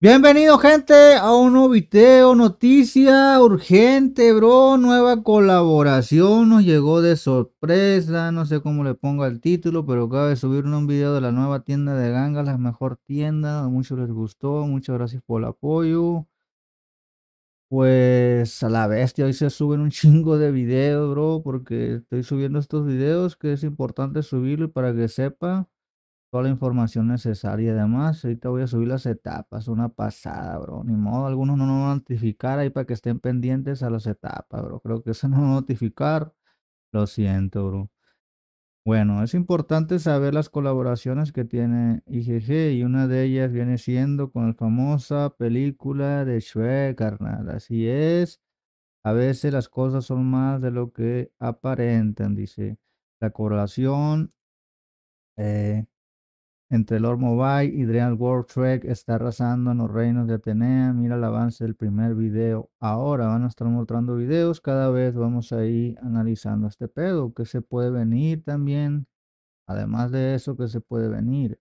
Bienvenido gente a un nuevo video, noticia urgente bro, nueva colaboración, nos llegó de sorpresa, no sé cómo le pongo el título, pero acaba de subir un video de la nueva tienda de ganga, la mejor tienda, mucho les gustó, muchas gracias por el apoyo. Pues a la bestia, hoy se suben un chingo de videos bro, porque estoy subiendo estos videos que es importante subirlo para que sepa toda la información necesaria. Además, ahorita voy a subir las etapas, una pasada, bro. Ni modo, algunos no nos van a notificar ahí para que estén pendientes a las etapas, bro. Creo que eso no va a notificar. Lo siento, bro. Bueno, es importante saber las colaboraciones que tiene IGG y una de ellas viene siendo con la famosa película de Shrek, carnal. Así es. A veces las cosas son más de lo que aparentan, dice. La colaboración eh, entre Lord Mobile y Dream World Trek está arrasando en los reinos de Atenea. Mira el avance del primer video. Ahora van a estar mostrando videos. Cada vez vamos a ir analizando este pedo. ¿Qué se puede venir también. Además de eso, ¿qué se puede venir.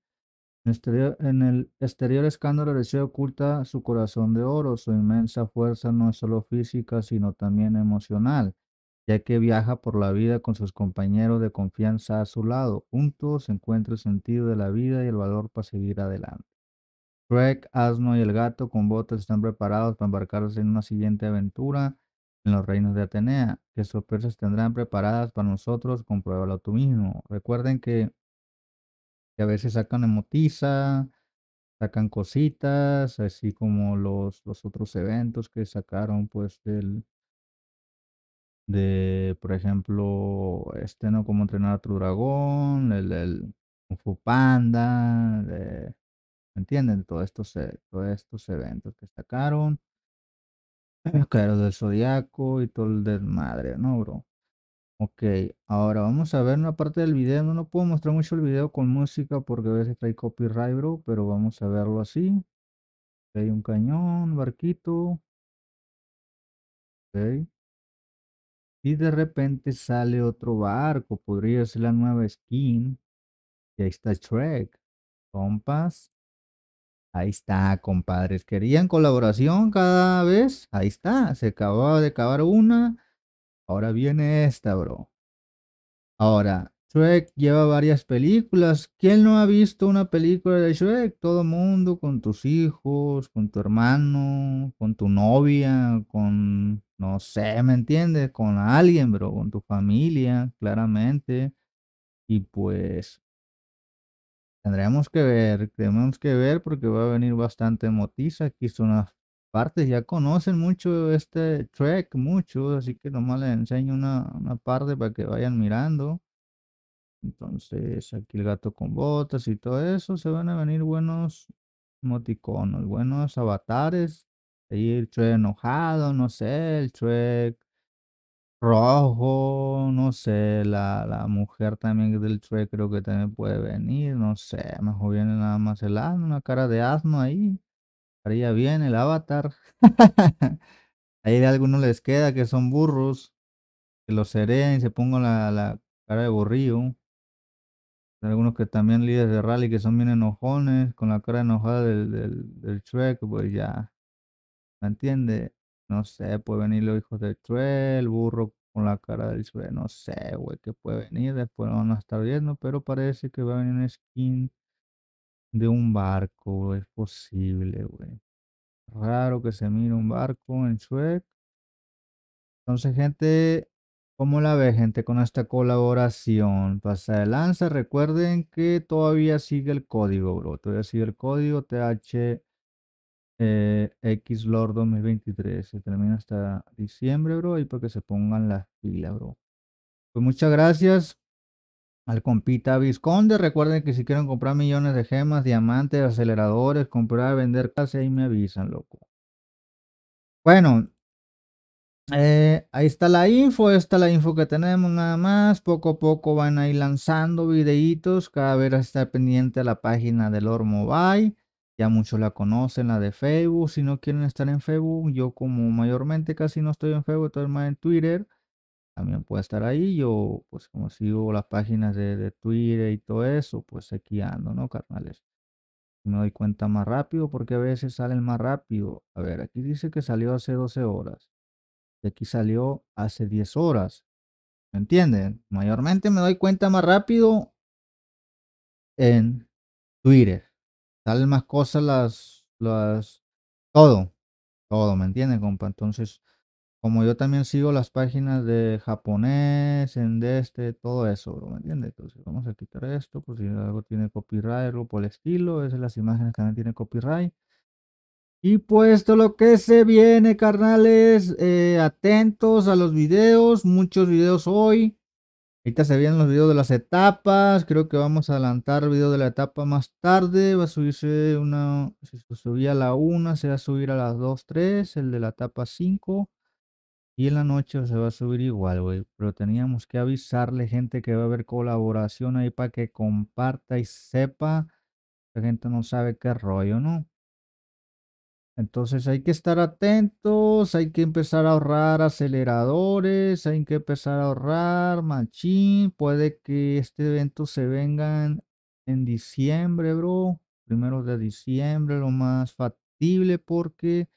En, en el exterior escándalo de oculta su corazón de oro. Su inmensa fuerza no es solo física, sino también emocional ya que viaja por la vida con sus compañeros de confianza a su lado. Juntos encuentra el sentido de la vida y el valor para seguir adelante. Shrek, Asno y el gato con botas están preparados para embarcarse en una siguiente aventura en los reinos de Atenea. ¿Qué sorpresas tendrán preparadas para nosotros? Compruébalo tú mismo. Recuerden que, a veces sacan emotiza, sacan cositas, así como los, los otros eventos que sacaron pues del, de, por ejemplo, este, ¿no? como entrenar a tu dragón, el, el Kung Fu Panda, de, ¿me entienden? Todos estos, todos estos eventos que sacaron. claro del zodiaco y todo el desmadre, ¿no, bro? Ok, ahora vamos a ver una parte del video. No, no puedo mostrar mucho el video con música porque a veces trae copyright, bro, pero vamos a verlo así. Hay un cañón, barquito. Okay. Y de repente sale otro barco, podría ser la nueva skin. Y ahí está Trek. Compas. Ahí está, compadres. Querían colaboración cada vez. Ahí está. Se acababa de acabar una. Ahora viene esta, bro. Ahora, Shrek lleva varias películas. ¿Quién no ha visto una película de Shrek? Todo mundo, con tus hijos, con tu hermano, con tu novia, con, no sé, ¿me entiendes? Con alguien, bro, con tu familia, claramente. Y pues tendremos que ver, tenemos que ver porque va a venir bastante motiza. Aquí son las partes, ya conocen mucho este Shrek, mucho. así que nomás les enseño una, una parte para que vayan mirando. Entonces, aquí el gato con botas y todo eso, se van a venir buenos moticonos, buenos avatares. Ahí el chue enojado, no sé, el chue rojo, no sé, la, la mujer también del chue creo que también puede venir, no sé, mejor viene nada más el asno, una cara de asno ahí. Haría bien el avatar. ahí de algunos les queda que son burros, que los sereen y se pongan la, la cara de burrío algunos que también líderes de rally que son bien enojones, con la cara enojada del, del, pues ya, ¿me entiende? No sé, puede venir los hijos del Shrek, el burro con la cara del Shrek, no sé, güey, que puede venir, después no van a estar viendo, pero parece que va a venir un skin de un barco, es posible, güey. Raro que se mire un barco en Shrek. Entonces, gente, ¿Cómo la ve gente, con esta colaboración? Pasa de lanza. Recuerden que todavía sigue el código, bro. Todavía sigue el código TH 2023. Eh, se termina hasta diciembre, bro. Y para que se pongan las pilas, bro. Pues muchas gracias al compita Visconde. Recuerden que si quieren comprar millones de gemas, diamantes, aceleradores, comprar, vender casi ahí me avisan, loco. Bueno, eh, ahí está la info, esta la info que tenemos nada más. Poco a poco van a ir lanzando videitos. Cada vez está pendiente a la página del Mobile, Ya muchos la conocen, la de Facebook. Si no quieren estar en Facebook, yo como mayormente casi no estoy en Facebook, estoy más en Twitter. También puede estar ahí. Yo, pues como sigo las páginas de, Twitter y todo eso, pues aquí ando, ¿no, carnales? me doy cuenta más rápido porque a veces salen más rápido. A ver, aquí dice que salió hace 12 horas de aquí salió hace 10 horas. ¿Me entienden? Mayormente me doy cuenta más rápido en Twitter. Salen más cosas las, las, todo, todo, ¿me entienden, compa? Entonces, como yo también sigo las páginas de japonés, en de este, todo eso, bro, ¿me entiendes? Entonces, vamos a quitar esto, por si algo tiene copyright, algo por el estilo, esas son las imágenes que también tiene copyright. Y puesto lo que se viene, carnales, eh, atentos a los videos, muchos videos hoy. Ahorita se vienen los videos de las etapas, creo que vamos a adelantar el video de la etapa más tarde, va a subirse una, si se subía a la 1, se va a subir a las 2, 3, el de la etapa 5. Y en la noche se va a subir igual, güey. Pero teníamos que avisarle gente que va a haber colaboración ahí para que comparta y sepa. La gente no sabe qué rollo, ¿no? Entonces hay que estar atentos, hay que empezar a ahorrar aceleradores, hay que empezar a ahorrar machín. Puede que este evento se vengan en diciembre, bro. Primero de diciembre, lo más factible porque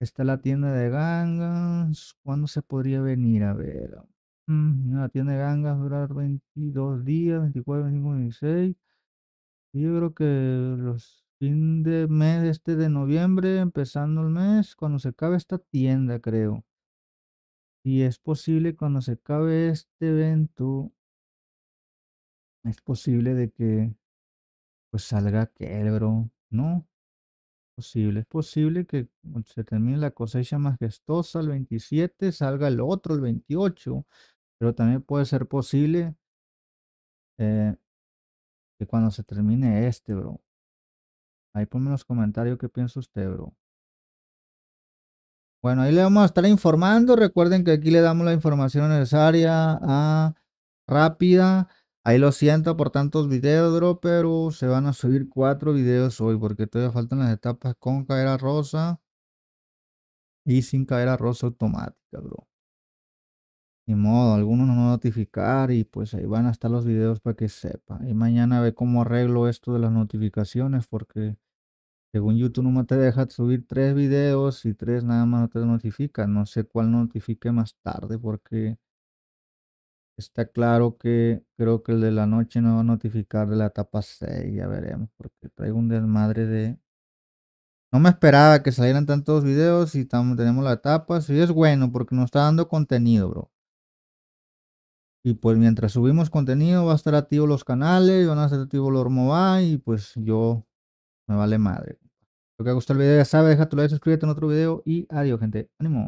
está la tienda de gangas. ¿Cuándo se podría venir? A ver. Mm, la tienda de gangas durar 22 días, 24, 25, 26. Yo creo que los Fin de mes este de noviembre, empezando el mes, cuando se acabe esta tienda, creo. Y es posible cuando se acabe este evento, es posible de que pues salga aquel, bro, ¿no? Posible, es posible que se termine la cosecha majestosa el 27, salga el otro el 28, pero también puede ser posible eh, que cuando se termine este, bro, Ahí ponme los comentarios qué piensa usted, bro. Bueno, ahí le vamos a estar informando. Recuerden que aquí le damos la información necesaria, a, ah, rápida. Ahí lo siento por tantos videos, bro, pero se van a subir cuatro videos hoy porque todavía faltan las etapas con cadera rosa y sin cadera rosa automática, bro. Ni modo, algunos nos van a notificar y pues ahí van a estar los videos para que sepa. Y mañana ve cómo arreglo esto de las notificaciones porque según YouTube no te deja subir tres videos y tres nada más no te notifica. No sé cuál notifique más tarde porque está claro que creo que el de la noche no va a notificar de la etapa 6. Ya veremos porque traigo un desmadre de... No me esperaba que salieran tantos videos y tenemos la etapa. Sí es bueno porque nos está dando contenido, bro. Y pues mientras subimos contenido, va a estar activo los canales, van a estar activos los Mobile, y pues yo me vale madre. Lo que ha gustado el video, ya sabes, deja tu like, suscríbete en otro video y adiós, gente. ¡Ánimo!